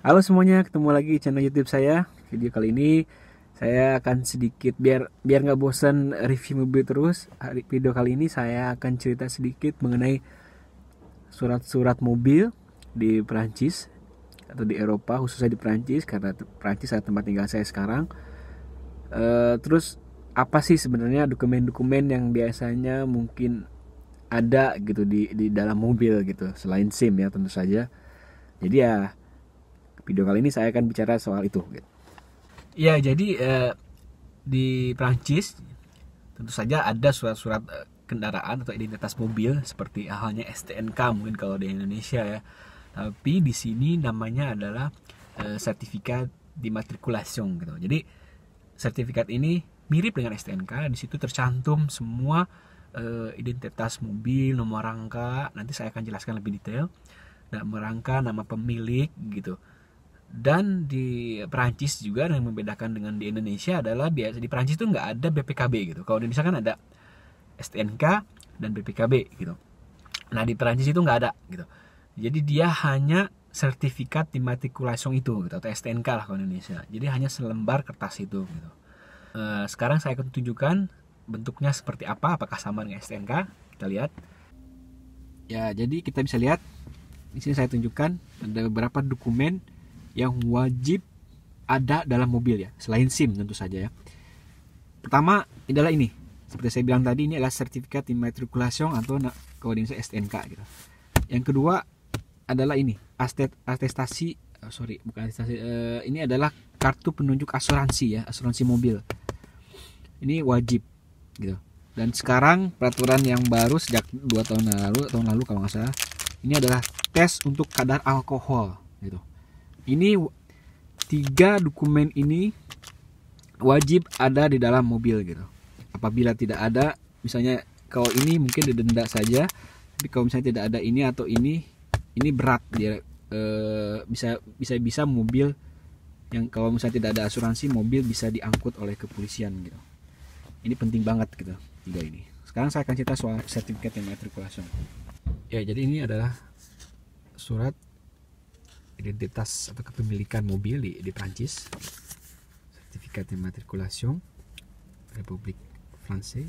Halo semuanya, ketemu lagi di channel YouTube saya. Video kali ini saya akan sedikit biar biar nggak bosan review mobil terus. Hari Video kali ini saya akan cerita sedikit mengenai surat-surat mobil di Perancis atau di Eropa khususnya di Perancis karena Perancis adalah tempat tinggal saya sekarang. E, terus apa sih sebenarnya dokumen-dokumen yang biasanya mungkin ada gitu di di dalam mobil gitu selain SIM ya tentu saja. Jadi ya Video kali ini saya akan bicara soal itu. Gitu. Ya, jadi eh, di Prancis tentu saja ada surat-surat eh, kendaraan atau identitas mobil seperti halnya STNK mungkin kalau di Indonesia ya. Tapi di sini namanya adalah eh, sertifikat di dimatrikulasi gitu. Jadi sertifikat ini mirip dengan STNK, di situ tercantum semua eh, identitas mobil, nomor rangka, nanti saya akan jelaskan lebih detail. Nah, rangka, nama pemilik gitu dan di Perancis juga yang membedakan dengan di Indonesia adalah biasa di Perancis itu nggak ada BPKB gitu kalau di Indonesia kan ada STNK dan BPKB gitu nah di Perancis itu nggak ada gitu jadi dia hanya sertifikat di matrikulasi itu gitu atau STNK lah kalau Indonesia jadi hanya selembar kertas itu gitu e, sekarang saya akan tunjukkan bentuknya seperti apa apakah sama dengan STNK kita lihat ya jadi kita bisa lihat di sini saya tunjukkan ada beberapa dokumen yang wajib ada dalam mobil ya, selain SIM tentu saja ya. Pertama adalah ini, seperti saya bilang tadi ini adalah sertifikat immatriculation atau kalau di Indonesia STNK gitu. Yang kedua adalah ini, atestasi oh, sorry bukan atestasi uh, ini adalah kartu penunjuk asuransi ya, asuransi mobil. Ini wajib gitu. Dan sekarang peraturan yang baru sejak dua tahun lalu tahun lalu kalau nggak salah ini adalah tes untuk kadar alkohol gitu ini tiga dokumen ini wajib ada di dalam mobil gitu apabila tidak ada misalnya kalau ini mungkin didenda saja tapi kalau misalnya tidak ada ini atau ini ini berat dia eh, bisa bisa bisa mobil yang kalau misalnya tidak ada asuransi mobil bisa diangkut oleh kepolisian gitu ini penting banget gitu tiga ini sekarang saya akan cerita soal sertifikat yang matrikulasi ya jadi ini adalah surat identitas atau kepemilikan mobil di, di Prancis sertifikat matrikulasi Republik Prancis.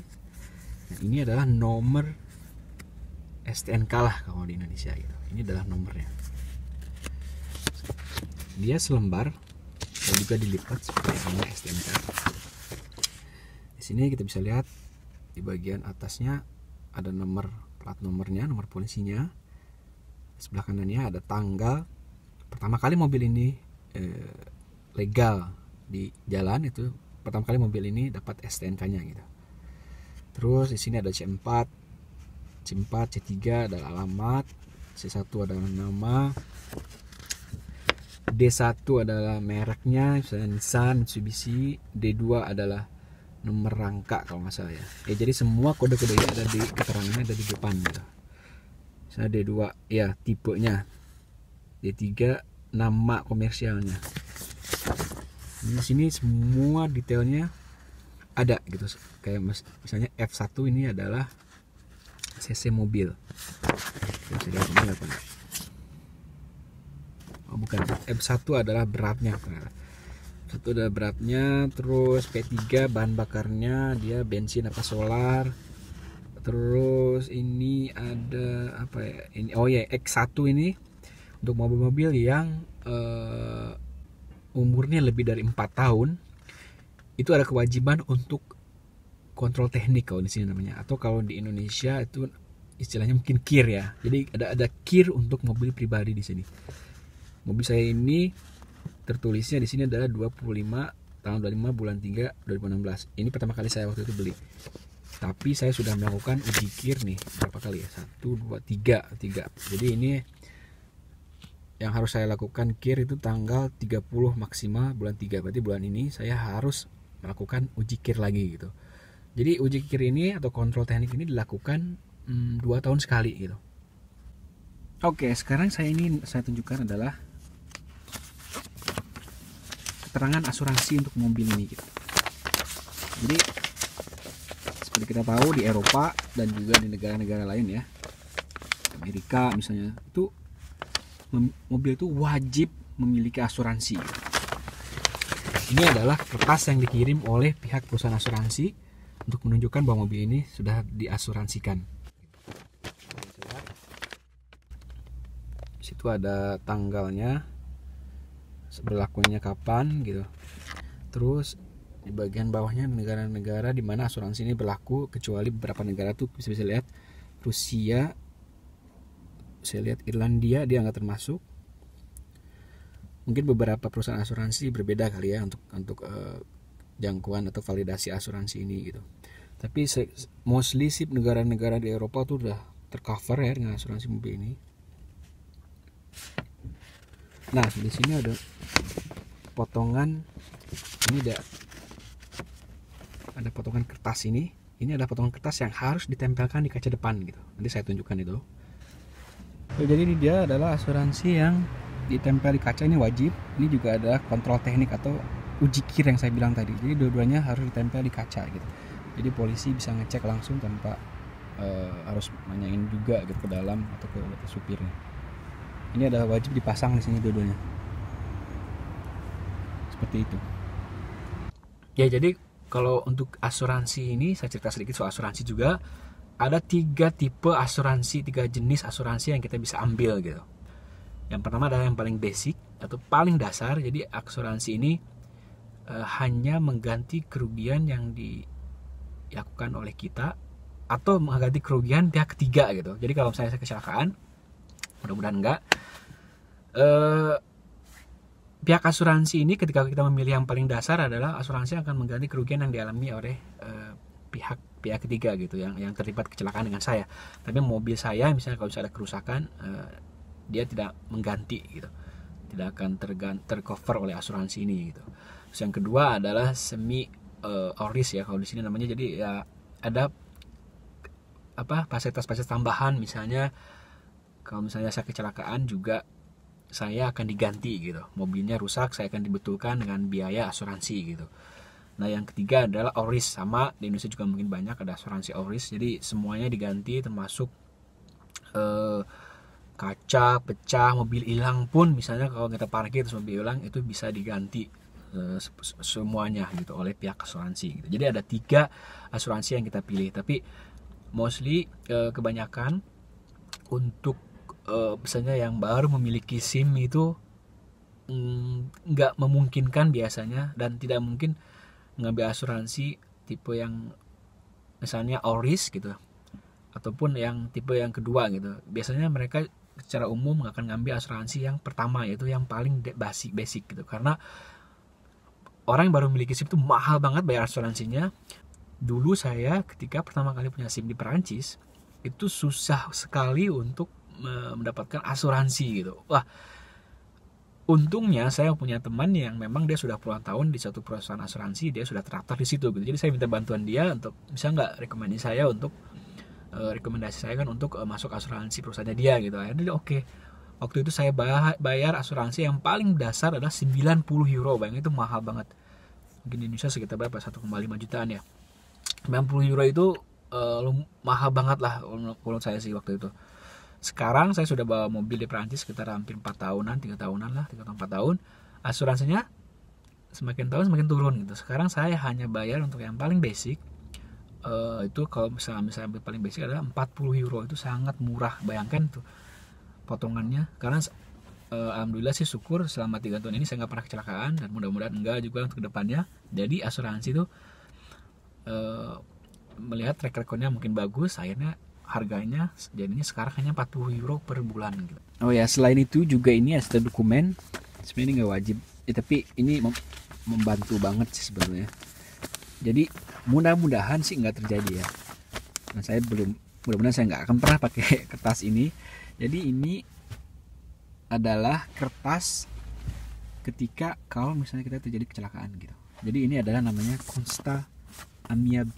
nah, ini adalah nomor STNK lah kalau di Indonesia gitu ini adalah nomornya dia selembar dan juga dilipat seperti nomor STNK di sini kita bisa lihat di bagian atasnya ada nomor plat nomornya nomor polisinya sebelah kanannya ada tanggal pertama kali mobil ini eh, legal di jalan itu pertama kali mobil ini dapat STNK-nya gitu. Terus di sini ada C4, C4, C3 ada alamat, C1 ada nama, D1 adalah mereknya, misalnya Nissan, Mitsubishi, D2 adalah nomor rangka kalau nggak salah ya. Eh jadi semua kode-kode ini ada di keterangannya ada di depan gitu. Misalnya D2 ya tipenya, D3 nama komersialnya di sini semua detailnya ada gitu kayak misalnya F1 ini adalah CC mobil oh bukan F1 adalah beratnya satu ada beratnya terus P3 bahan bakarnya dia bensin apa solar terus ini ada apa ya ini oh ya X1 ini untuk mobil-mobil yang uh, umurnya lebih dari empat tahun itu ada kewajiban untuk kontrol teknik kalau di sini namanya atau kalau di Indonesia itu istilahnya mungkin kir ya jadi ada ada kir untuk mobil pribadi di sini mobil saya ini tertulisnya di sini adalah 25 tahun 25 bulan 3 2016 ini pertama kali saya waktu itu beli tapi saya sudah melakukan uji kir nih berapa kali ya Satu dua tiga tiga. jadi ini yang harus saya lakukan kir itu tanggal 30 maksimal bulan 3 berarti bulan ini saya harus melakukan uji kir lagi gitu jadi uji kir ini atau kontrol teknik ini dilakukan hmm, 2 tahun sekali gitu oke sekarang saya ini saya tunjukkan adalah keterangan asuransi untuk mobil ini gitu jadi seperti kita tahu di Eropa dan juga di negara-negara lain ya Amerika misalnya itu mobil itu wajib memiliki asuransi. Ini adalah kertas yang dikirim oleh pihak perusahaan asuransi untuk menunjukkan bahwa mobil ini sudah diasuransikan. Di situ ada tanggalnya, berlakunya kapan gitu. Terus di bagian bawahnya negara-negara di mana asuransi ini berlaku kecuali beberapa negara tuh bisa bisa lihat Rusia, saya lihat Irlandia dia nggak termasuk mungkin beberapa perusahaan asuransi berbeda kali ya untuk untuk uh, jangkauan atau validasi asuransi ini gitu tapi mostly sih negara-negara di Eropa tuh udah tercover ya dengan asuransi mobil ini nah di sini ada potongan ini ada ada potongan kertas ini ini adalah potongan kertas yang harus ditempelkan di kaca depan gitu nanti saya tunjukkan itu Ya, jadi ini dia adalah asuransi yang ditempel di kaca ini wajib ini juga adalah kontrol teknik atau uji kir yang saya bilang tadi jadi dua-duanya harus ditempel di kaca gitu jadi polisi bisa ngecek langsung tanpa uh, harus nanyain juga gitu ke dalam atau ke, supirnya ini adalah wajib dipasang di sini dua-duanya seperti itu ya jadi kalau untuk asuransi ini saya cerita sedikit soal asuransi juga ada tiga tipe asuransi, tiga jenis asuransi yang kita bisa ambil gitu. Yang pertama adalah yang paling basic atau paling dasar. Jadi asuransi ini e, hanya mengganti kerugian yang dilakukan oleh kita atau mengganti kerugian pihak ketiga gitu. Jadi kalau misalnya saya kecelakaan, mudah-mudahan enggak. E, pihak asuransi ini ketika kita memilih yang paling dasar adalah asuransi akan mengganti kerugian yang dialami oleh e, pihak pihak ketiga gitu yang yang terlibat kecelakaan dengan saya tapi mobil saya misalnya kalau misalnya ada kerusakan uh, dia tidak mengganti gitu tidak akan tercover oleh asuransi ini gitu terus yang kedua adalah semi uh, oris ya kalau di sini namanya jadi ya ada apa fasilitas-fasilitas tambahan misalnya kalau misalnya saya kecelakaan juga saya akan diganti gitu mobilnya rusak saya akan dibetulkan dengan biaya asuransi gitu Nah yang ketiga adalah ORIS sama di Indonesia juga mungkin banyak ada asuransi ORIS jadi semuanya diganti termasuk eh, kaca pecah mobil hilang pun misalnya kalau kita parkir terus mobil hilang itu bisa diganti eh, semuanya gitu oleh pihak asuransi gitu. Jadi ada tiga asuransi yang kita pilih tapi mostly eh, kebanyakan untuk eh, misalnya yang baru memiliki SIM itu mm, nggak mm, memungkinkan biasanya dan tidak mungkin ngambil asuransi tipe yang misalnya all risk gitu ataupun yang tipe yang kedua gitu biasanya mereka secara umum akan ngambil asuransi yang pertama yaitu yang paling basic basic gitu karena orang yang baru memiliki SIM itu mahal banget bayar asuransinya dulu saya ketika pertama kali punya SIM di Perancis itu susah sekali untuk mendapatkan asuransi gitu wah untungnya saya punya teman yang memang dia sudah puluhan tahun di satu perusahaan asuransi dia sudah terdaftar di situ gitu jadi saya minta bantuan dia untuk bisa nggak rekomendasi saya untuk e, rekomendasi saya kan untuk e, masuk asuransi perusahaannya dia gitu akhirnya dia oke okay. waktu itu saya bayar asuransi yang paling dasar adalah 90 euro bayangin itu mahal banget mungkin di Indonesia sekitar berapa 1,5 jutaan ya 90 euro itu e, mahal banget lah menurut saya sih waktu itu sekarang saya sudah bawa mobil di Perancis sekitar hampir 4 tahunan, 3 tahunan lah, 3 atau 4 tahun. Asuransinya semakin tahun semakin turun gitu. Sekarang saya hanya bayar untuk yang paling basic. Uh, itu kalau misalnya, misalnya paling basic adalah 40 euro itu sangat murah bayangkan tuh potongannya karena uh, alhamdulillah sih syukur selama tiga tahun ini saya nggak pernah kecelakaan dan mudah-mudahan enggak juga untuk kedepannya jadi asuransi itu uh, eh, melihat track recordnya mungkin bagus akhirnya harganya jadinya sekarang hanya 40 euro per bulan gitu. Oh ya, selain itu juga ini ada dokumen. Sebenarnya nggak wajib, ya, tapi ini mem membantu banget sih sebenarnya. Jadi mudah-mudahan sih nggak terjadi ya. Nah saya belum, mudah-mudahan saya nggak akan pernah pakai kertas ini. Jadi ini adalah kertas ketika kalau misalnya kita terjadi kecelakaan gitu. Jadi ini adalah namanya Consta Amiab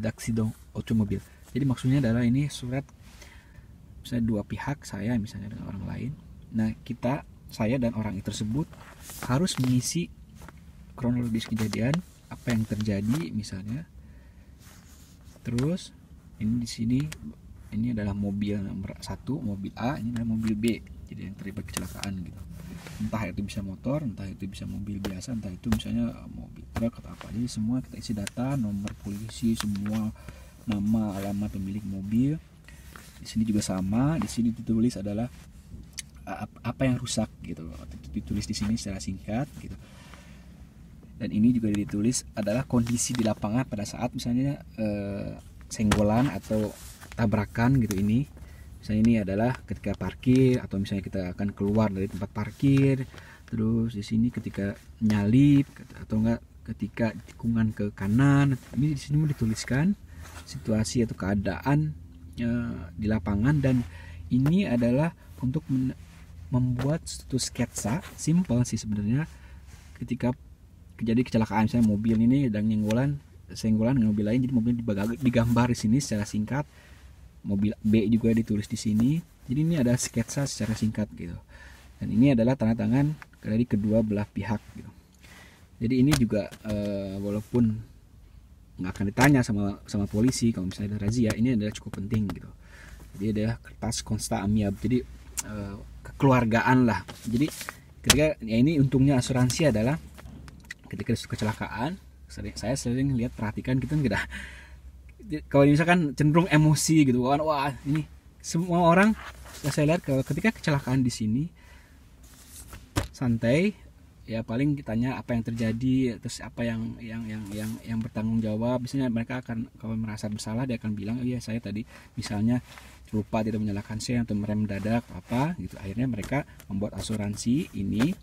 d'accident automobile jadi maksudnya adalah ini surat misalnya dua pihak saya misalnya dengan orang lain nah kita saya dan orang tersebut harus mengisi kronologis kejadian apa yang terjadi misalnya terus ini di sini ini adalah mobil nomor satu mobil A ini adalah mobil B jadi yang terlibat kecelakaan gitu entah itu bisa motor entah itu bisa mobil biasa entah itu misalnya mobil truk atau apa jadi semua kita isi data nomor polisi semua nama alamat pemilik mobil di sini juga sama di sini ditulis adalah apa yang rusak gitu ditulis di sini secara singkat gitu dan ini juga ditulis adalah kondisi di lapangan pada saat misalnya eh, senggolan atau tabrakan gitu ini misalnya ini adalah ketika parkir atau misalnya kita akan keluar dari tempat parkir terus di sini ketika nyalip atau enggak ketika tikungan ke kanan ini di sini mau dituliskan situasi atau keadaan e, di lapangan dan ini adalah untuk membuat suatu sketsa simple sih sebenarnya ketika terjadi kecelakaan misalnya mobil ini dan nyenggolan senggolan dengan mobil lain jadi mobil digambar di sini secara singkat mobil B juga ditulis di sini jadi ini ada sketsa secara singkat gitu dan ini adalah tanda tangan dari kedua belah pihak gitu jadi ini juga uh, walaupun nggak akan ditanya sama sama polisi kalau misalnya ada razia ini adalah cukup penting gitu jadi ada kertas konsta amiab jadi uh, kekeluargaan lah jadi ketika ya ini untungnya asuransi adalah ketika kecelakaan sering, saya sering lihat perhatikan kita gitu, enggak kalau misalkan cenderung emosi gitu kan wah ini semua orang saya lihat kalau ketika kecelakaan di sini santai ya paling ditanya apa yang terjadi terus apa yang yang yang yang yang bertanggung jawab biasanya mereka akan kalau merasa bersalah dia akan bilang oh, iya saya tadi misalnya lupa tidak menyalakan saya atau merem dadak apa gitu akhirnya mereka membuat asuransi ini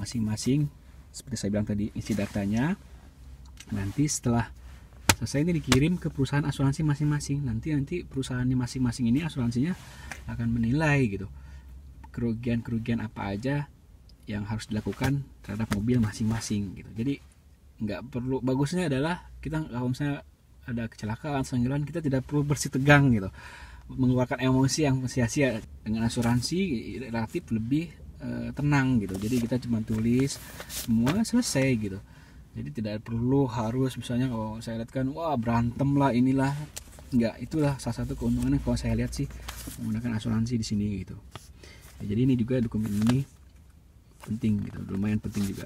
masing-masing seperti saya bilang tadi isi datanya nanti setelah selesai ini dikirim ke perusahaan asuransi masing-masing nanti nanti ini masing-masing ini asuransinya akan menilai gitu kerugian-kerugian apa aja yang harus dilakukan terhadap mobil masing-masing gitu jadi nggak perlu bagusnya adalah kita kalau misalnya ada kecelakaan senggilan kita tidak perlu bersih tegang gitu mengeluarkan emosi yang sia-sia dengan asuransi relatif lebih e, tenang gitu jadi kita cuma tulis semua selesai gitu jadi tidak perlu harus misalnya kalau saya lihat kan wah berantem lah inilah nggak itulah salah satu keuntungannya kalau saya lihat sih menggunakan asuransi di sini gitu ya, jadi ini juga dokumen ini penting gitu lumayan penting juga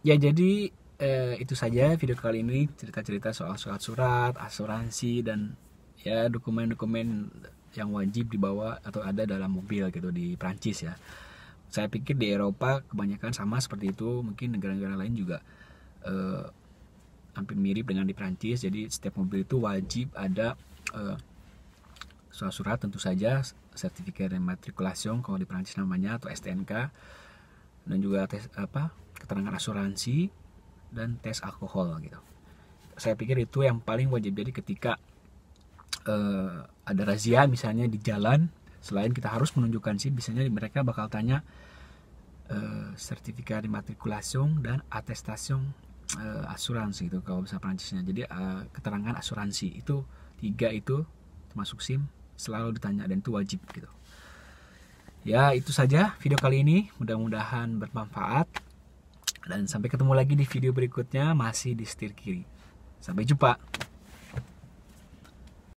ya jadi eh, itu saja video kali ini cerita-cerita soal surat-surat asuransi dan ya dokumen-dokumen yang wajib dibawa atau ada dalam mobil gitu di Prancis ya saya pikir di Eropa kebanyakan sama seperti itu mungkin negara-negara lain juga eh, hampir mirip dengan di Prancis jadi setiap mobil itu wajib ada eh, surat surat tentu saja sertifikat de kalau di Perancis namanya atau STNK dan juga tes apa keterangan asuransi dan tes alkohol gitu saya pikir itu yang paling wajib jadi ketika uh, ada razia misalnya di jalan selain kita harus menunjukkan sih biasanya mereka bakal tanya uh, sertifikat de dan atestasi uh, eh, asuransi itu kalau bisa Perancisnya. jadi uh, keterangan asuransi itu tiga itu termasuk SIM selalu ditanya dan itu wajib gitu ya itu saja video kali ini mudah-mudahan bermanfaat dan sampai ketemu lagi di video berikutnya masih di setir kiri sampai jumpa